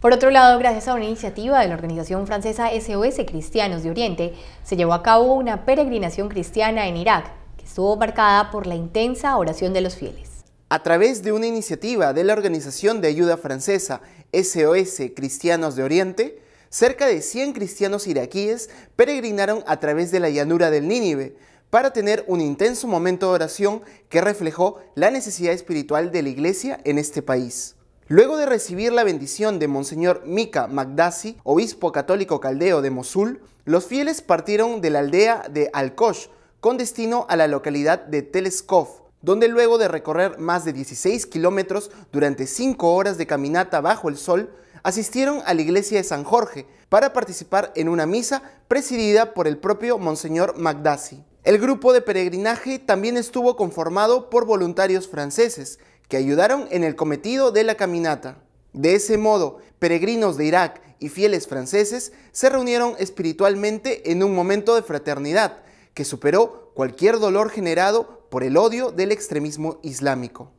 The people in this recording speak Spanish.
Por otro lado, gracias a una iniciativa de la organización francesa SOS Cristianos de Oriente, se llevó a cabo una peregrinación cristiana en Irak, que estuvo marcada por la intensa oración de los fieles. A través de una iniciativa de la organización de ayuda francesa SOS Cristianos de Oriente, cerca de 100 cristianos iraquíes peregrinaron a través de la llanura del Nínive para tener un intenso momento de oración que reflejó la necesidad espiritual de la iglesia en este país. Luego de recibir la bendición de Monseñor Mika Magdasi, obispo católico caldeo de Mosul, los fieles partieron de la aldea de Alkosh con destino a la localidad de Teleskof, donde luego de recorrer más de 16 kilómetros durante 5 horas de caminata bajo el sol, asistieron a la iglesia de San Jorge para participar en una misa presidida por el propio Monseñor Magdasi. El grupo de peregrinaje también estuvo conformado por voluntarios franceses que ayudaron en el cometido de la caminata. De ese modo, peregrinos de Irak y fieles franceses se reunieron espiritualmente en un momento de fraternidad que superó cualquier dolor generado por el odio del extremismo islámico.